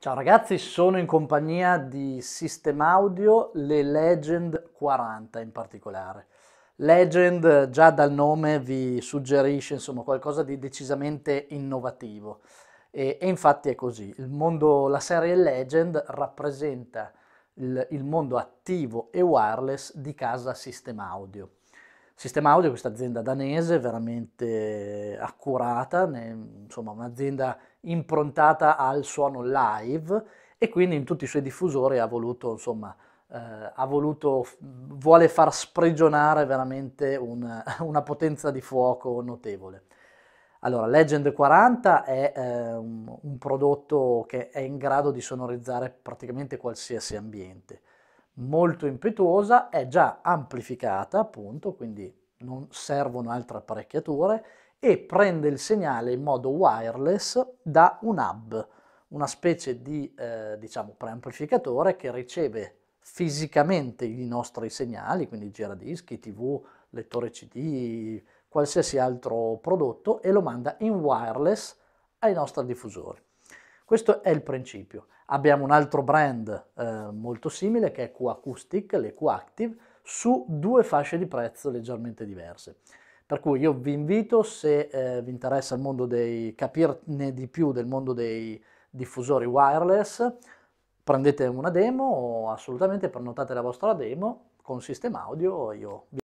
Ciao ragazzi, sono in compagnia di System Audio, le Legend 40 in particolare. Legend già dal nome vi suggerisce insomma qualcosa di decisamente innovativo e, e infatti è così. Mondo, la serie Legend rappresenta il, il mondo attivo e wireless di casa System Audio. Sistema Audio è questa azienda danese veramente accurata, insomma un'azienda improntata al suono live e quindi in tutti i suoi diffusori ha voluto, insomma, eh, ha voluto vuole far sprigionare veramente un, una potenza di fuoco notevole. Allora, Legend 40 è eh, un, un prodotto che è in grado di sonorizzare praticamente qualsiasi ambiente molto impetuosa è già amplificata appunto, quindi non servono altre apparecchiature e prende il segnale in modo wireless da un hub, una specie di eh, diciamo preamplificatore che riceve fisicamente i nostri segnali, quindi giradischi, tv, lettore CD, qualsiasi altro prodotto e lo manda in wireless ai nostri diffusori. Questo è il principio. Abbiamo un altro brand eh, molto simile che è Q-Acoustic, le Q-Active, su due fasce di prezzo leggermente diverse. Per cui io vi invito, se eh, vi interessa il mondo dei, capirne di più del mondo dei diffusori wireless, prendete una demo o assolutamente prenotate la vostra demo con sistema audio. Io vi